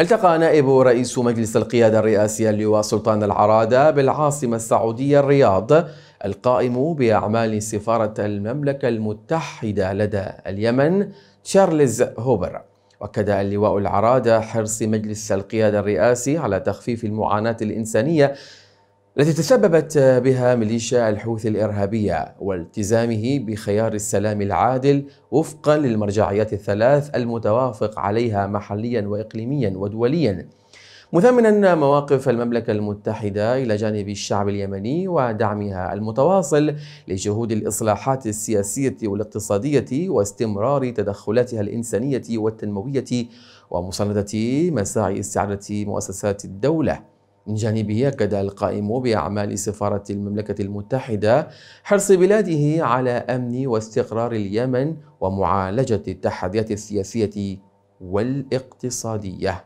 التقى نائب رئيس مجلس القيادة الرئاسية اللواء سلطان العرادة بالعاصمة السعودية الرياض القائم بأعمال سفارة المملكة المتحدة لدى اليمن تشارلز هوبر وأكد اللواء العرادة حرص مجلس القيادة الرئاسي على تخفيف المعاناة الإنسانية التي تسببت بها ميليشيا الحوثي الإرهابية والتزامه بخيار السلام العادل وفقا للمرجعيات الثلاث المتوافق عليها محليا وإقليميا ودوليا مثمنا مواقف المملكة المتحدة إلى جانب الشعب اليمني ودعمها المتواصل لجهود الإصلاحات السياسية والاقتصادية واستمرار تدخلاتها الإنسانية والتنموية ومساندة مساعي استعادة مؤسسات الدولة من جانبه أكد القائم بأعمال سفارة المملكة المتحدة حرص بلاده على أمن واستقرار اليمن ومعالجة التحديات السياسية والاقتصادية.